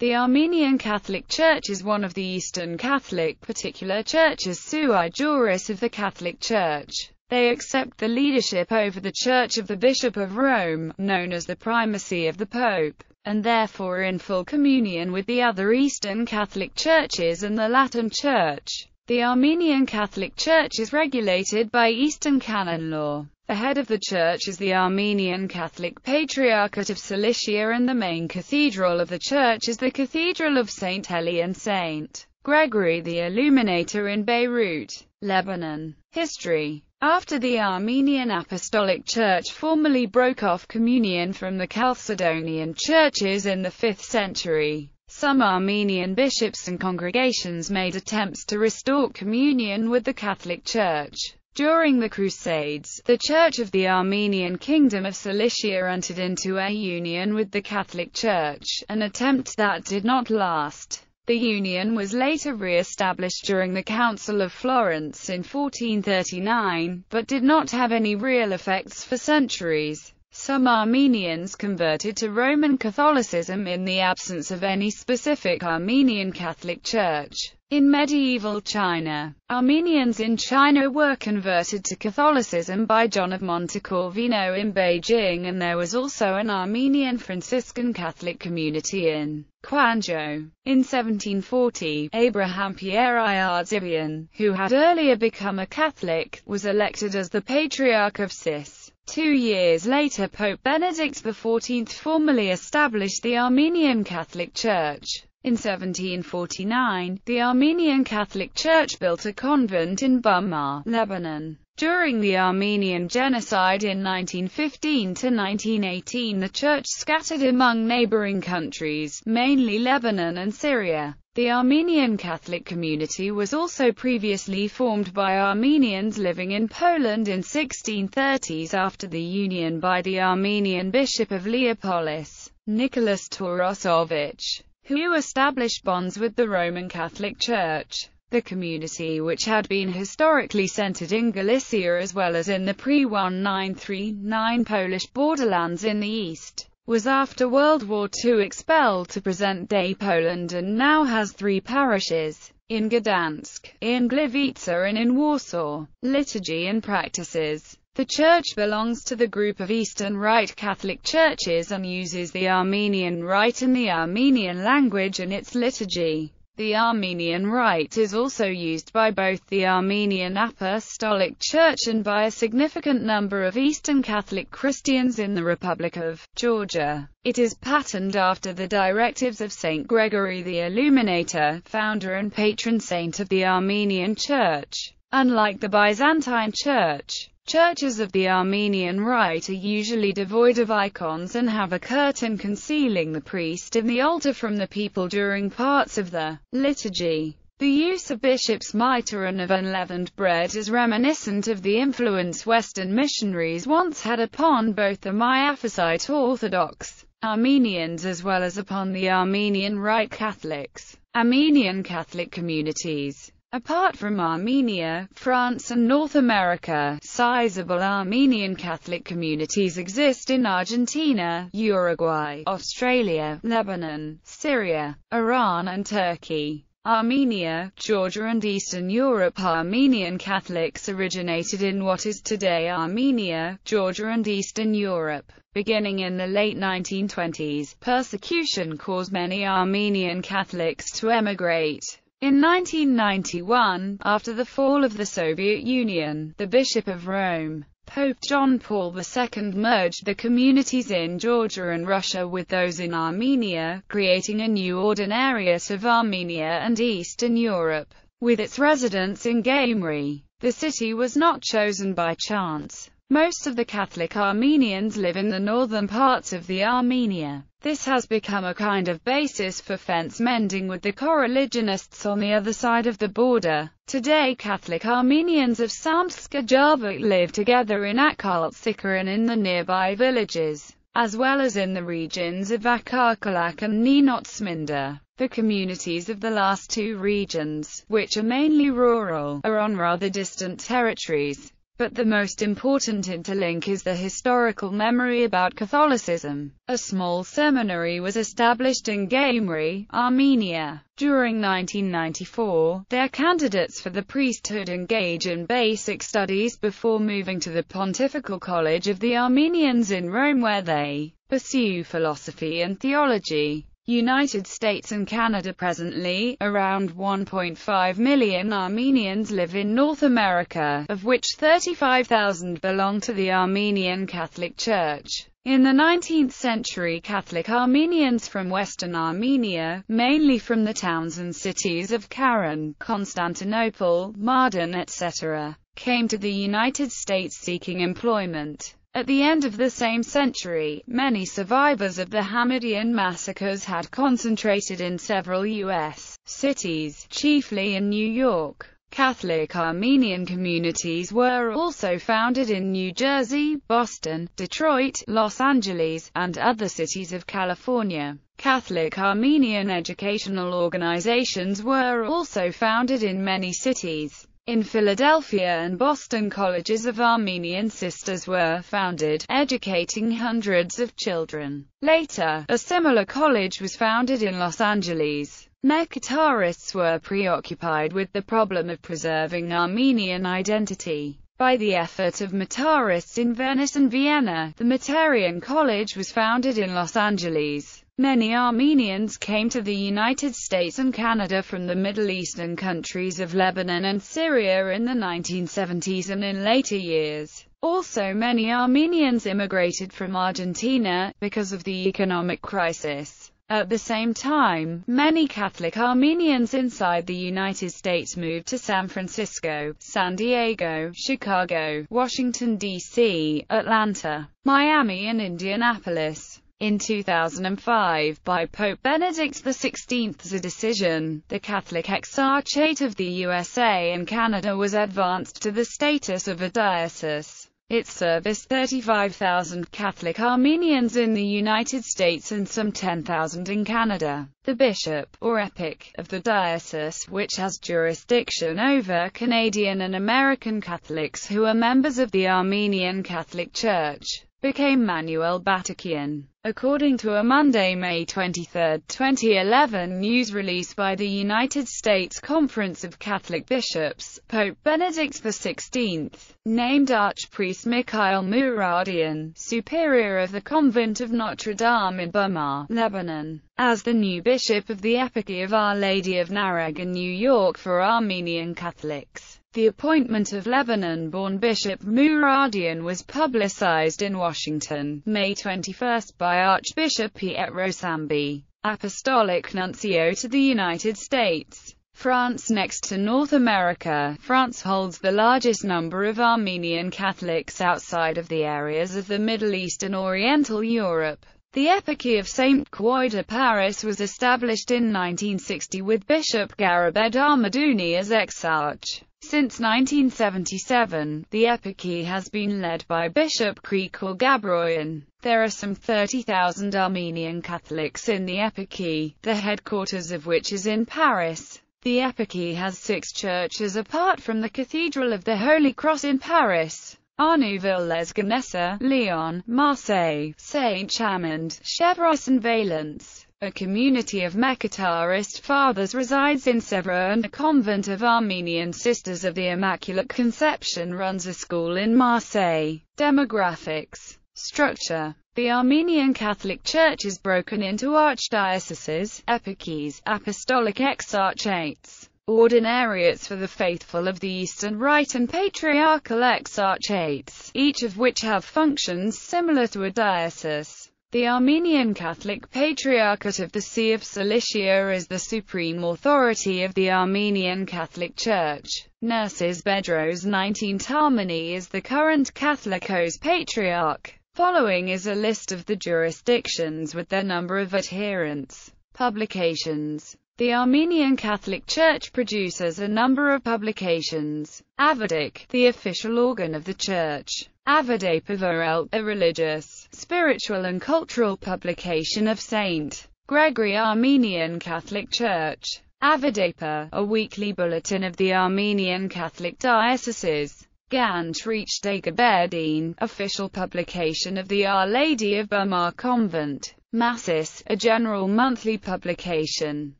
The Armenian Catholic Church is one of the Eastern Catholic particular churches sui juris of the Catholic Church. They accept the leadership over the Church of the Bishop of Rome, known as the Primacy of the Pope, and therefore in full communion with the other Eastern Catholic Churches and the Latin Church. The Armenian Catholic Church is regulated by Eastern canon law. The head of the church is the Armenian Catholic Patriarchate of Cilicia and the main cathedral of the church is the Cathedral of St. Heli and St. Gregory the Illuminator in Beirut, Lebanon. History After the Armenian Apostolic Church formally broke off communion from the Chalcedonian churches in the 5th century, some Armenian bishops and congregations made attempts to restore communion with the Catholic Church. During the Crusades, the Church of the Armenian Kingdom of Cilicia entered into a union with the Catholic Church, an attempt that did not last. The union was later re-established during the Council of Florence in 1439, but did not have any real effects for centuries. Some Armenians converted to Roman Catholicism in the absence of any specific Armenian Catholic Church. In medieval China, Armenians in China were converted to Catholicism by John of Montecorvino in Beijing and there was also an Armenian Franciscan Catholic community in Quanzhou. In 1740, Abraham Pierre Iardzibian, who had earlier become a Catholic, was elected as the Patriarch of Cis. Two years later Pope Benedict XIV formally established the Armenian Catholic Church. In 1749, the Armenian Catholic Church built a convent in Bumar, Lebanon. During the Armenian Genocide in 1915-1918 the church scattered among neighboring countries, mainly Lebanon and Syria. The Armenian Catholic community was also previously formed by Armenians living in Poland in 1630s after the union by the Armenian Bishop of Leopolis, Nicholas Torosovich who established bonds with the Roman Catholic Church. The community which had been historically centered in Galicia as well as in the pre-1939 Polish borderlands in the east, was after World War II expelled to present-day Poland and now has three parishes, in Gdansk, in Gliwice and in Warsaw. Liturgy and practices the church belongs to the group of Eastern Rite Catholic churches and uses the Armenian Rite and the Armenian language in its liturgy. The Armenian Rite is also used by both the Armenian Apostolic Church and by a significant number of Eastern Catholic Christians in the Republic of Georgia. It is patterned after the directives of St. Gregory the Illuminator, founder and patron saint of the Armenian Church. Unlike the Byzantine Church, Churches of the Armenian Rite are usually devoid of icons and have a curtain concealing the priest and the altar from the people during parts of the liturgy. The use of bishop's mitre and of unleavened bread is reminiscent of the influence Western missionaries once had upon both the Miaphysite Orthodox Armenians as well as upon the Armenian Rite Catholics, Armenian Catholic communities. Apart from Armenia, France and North America, sizable Armenian Catholic communities exist in Argentina, Uruguay, Australia, Lebanon, Syria, Iran and Turkey. Armenia, Georgia and Eastern Europe Armenian Catholics originated in what is today Armenia, Georgia and Eastern Europe. Beginning in the late 1920s, persecution caused many Armenian Catholics to emigrate. In 1991, after the fall of the Soviet Union, the Bishop of Rome, Pope John Paul II merged the communities in Georgia and Russia with those in Armenia, creating a new Ordinariate of Armenia and Eastern Europe, with its residence in Gamri. The city was not chosen by chance. Most of the Catholic Armenians live in the northern parts of the Armenia. This has become a kind of basis for fence mending with the coreligionists on the other side of the border. Today Catholic Armenians of Samska Java live together in Akhaltsika and in the nearby villages, as well as in the regions of Akarkalak and Ninotsminda. The communities of the last two regions, which are mainly rural, are on rather distant territories. But the most important interlink is the historical memory about Catholicism. A small seminary was established in Gamri, Armenia. During 1994, their candidates for the priesthood engage in basic studies before moving to the Pontifical College of the Armenians in Rome where they pursue philosophy and theology. United States and Canada presently, around 1.5 million Armenians live in North America, of which 35,000 belong to the Armenian Catholic Church. In the 19th century Catholic Armenians from western Armenia, mainly from the towns and cities of Karan, Constantinople, Mardin etc., came to the United States seeking employment. At the end of the same century, many survivors of the Hamidian massacres had concentrated in several U.S. cities, chiefly in New York. Catholic Armenian communities were also founded in New Jersey, Boston, Detroit, Los Angeles, and other cities of California. Catholic Armenian educational organizations were also founded in many cities. In Philadelphia and Boston colleges of Armenian sisters were founded, educating hundreds of children. Later, a similar college was founded in Los Angeles. Mercatarists were preoccupied with the problem of preserving Armenian identity. By the effort of Matarists in Venice and Vienna, the Matarian College was founded in Los Angeles. Many Armenians came to the United States and Canada from the Middle Eastern countries of Lebanon and Syria in the 1970s and in later years. Also many Armenians immigrated from Argentina, because of the economic crisis. At the same time, many Catholic Armenians inside the United States moved to San Francisco, San Diego, Chicago, Washington, D.C., Atlanta, Miami and Indianapolis in 2005 by Pope Benedict XVI's decision, the Catholic Exarchate of the USA and Canada was advanced to the status of a diocese. It serviced 35,000 Catholic Armenians in the United States and some 10,000 in Canada. The bishop, or epic, of the diocese, which has jurisdiction over Canadian and American Catholics who are members of the Armenian Catholic Church, became Manuel Batakian. According to a Monday, May 23, 2011 news release by the United States Conference of Catholic Bishops, Pope Benedict XVI, named Archpriest Mikhail Muradian, superior of the convent of Notre Dame in Burma, Lebanon, as the new bishop of the Eparchy of Our Lady of in New York for Armenian Catholics. The appointment of Lebanon-born Bishop Muradian was publicized in Washington, May 21, by Archbishop Pietro Sambi, Apostolic Nuncio to the United States. France Next to North America, France holds the largest number of Armenian Catholics outside of the areas of the Middle East and Oriental Europe. The Eparchy of Sainte-Croix de Paris was established in 1960 with Bishop Garibed Armadouni as exarch. Since 1977, the eparchy has been led by Bishop Krikor Gabroyan. There are some 30,000 Armenian Catholics in the eparchy, the headquarters of which is in Paris. The eparchy has six churches apart from the Cathedral of the Holy Cross in Paris. Arnouville, Les Gonessa, Lyon, Marseille, Saint-Chamond, Chevreuse and Valence. A community of Mecatarist fathers resides in Sevran. A convent of Armenian Sisters of the Immaculate Conception runs a school in Marseille. Demographics Structure The Armenian Catholic Church is broken into archdioceses, eparchies, apostolic exarchates, ordinariates for the faithful of the Eastern Rite and patriarchal exarchates, each of which have functions similar to a diocese. The Armenian Catholic Patriarchate of the See of Cilicia is the supreme authority of the Armenian Catholic Church. Nurses Bedros 19 Tarmani is the current Catholicos Patriarch. Following is a list of the jurisdictions with their number of adherents. Publications the Armenian Catholic Church produces a number of publications. Avadik, the official organ of the Church. Avedapava a religious, spiritual and cultural publication of St. Gregory Armenian Catholic Church. Avedapa, a weekly bulletin of the Armenian Catholic dioceses. Gant reached Dagoberdine, official publication of the Our Lady of Burmah Convent, Massis, a general monthly publication,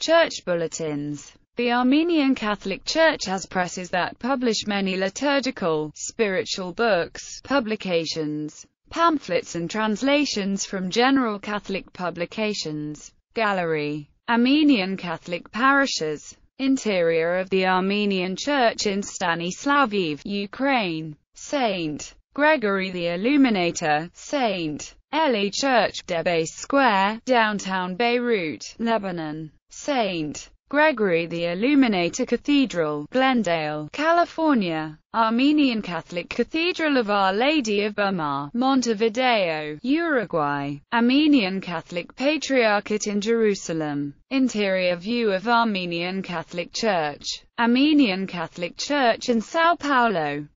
church bulletins. The Armenian Catholic Church has presses that publish many liturgical, spiritual books, publications, pamphlets and translations from general Catholic publications, gallery, Armenian Catholic parishes, Interior of the Armenian Church in Stanislaviv, Ukraine. St. Gregory the Illuminator, St. Eli Church, Debay Square, downtown Beirut, Lebanon. St. Gregory the Illuminator Cathedral, Glendale, California, Armenian Catholic Cathedral of Our Lady of Burma, Montevideo, Uruguay, Armenian Catholic Patriarchate in Jerusalem, Interior view of Armenian Catholic Church, Armenian Catholic Church in Sao Paulo,